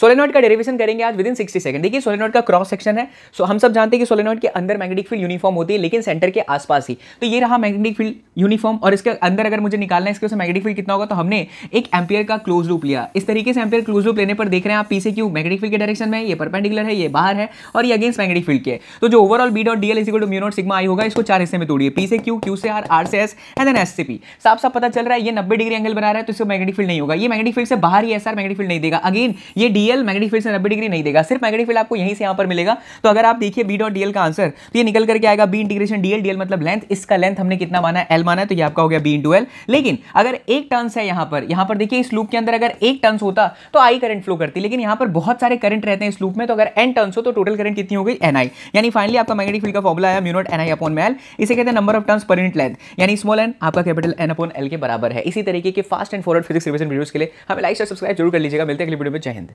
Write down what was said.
solenoid का derivation करेंगे आज विद इन सिक्सटी सेकंड देखिए सोलेनॉइड का क्रॉस सेक्शन है सो हम सब जानते हैं कि सोलेनॉइड के अंदर मैग्नेटिक फील्ड यूनिफॉर्म होती है लेकिन सेंटर के आसपास ही तो ये रहा मैग्नेटिक फील्ड यूनिफॉर्म और इसके अंदर अगर मुझे निकालना है इसके उसमें मैग्नेटिक फील्ड कितना होगा तो हमने एक एम्पियर का क्लोज रूप लिया इस तरीके से एम्पियर क्लोज रूप लेने पर देख रहे हैं आप पी से क्यू मैग्नेटिक फील्ड के डायरेक्शन में ये परपेंडिकुलर है ये बाहर है और ये अगेंस्ट मैग्नेटिक फील्ड के तो जो overall B dot D L to mu naught sigma I होगा इसको चार हिस्से में तोड़िए पी से क्यू क्यू से आर आर से एस एंड देन एस से पी साफ साफ पता चल रहा है ये नब्बे डिग्री एंगल बना रहा है तो इसको मैग्नेटिक फील्ड नहीं होगा ये मैग्नेटिक फील्ड से बाहर ही ऐसा मैग्नेटिक फील्ड नहीं देगा अगेन ये डी डीएल मैग्नेटिक फील्ड से नब्बे डिग्री नहीं देगा सिर्फ मैग्नेटिक फील्ड आपको यहीं से यहाँ पर मिलेगा तो अगर आप देखिए बी डॉट डीएल का आंसर तो ये निकल करके आएगा बी इंटीग्रेशन डीएल डीएल मतलब लेंथ इसका लेंथ हमने कितना माना है एल माना है तो ये आपका हो गया बी इंटू एल लेकिन अगर एक टर्न्स है यहाँ पर यहाँ पर देखिए इस लूप के अंदर अगर एक टर्न्स होता तो आई करंट फ्लो करती लेकिन यहाँ पर बहुत सारे करंट रहते हैं इस लूप में तो अगर एन टर्न्स हो तो टोटल करंट कितनी हो गई एन आई यानी फाइनली आपका मैग्नेटिक फील्ड का फॉर्मुला आया म्यूनोट एन आई अपॉन में एल इसे कहते हैं नंबर ऑफ टर्न्स पर यूनिट लेंथ यानी स्मॉल एन आपका कैपिटल एन अपॉन एल के बराबर है इसी तरीके के fast and forward physics revision videos के लिए हमें लाइक और सब्सक्राइब जरूर कर लीजिएगा मिलते हैं अगले वीडियो में जय हिंद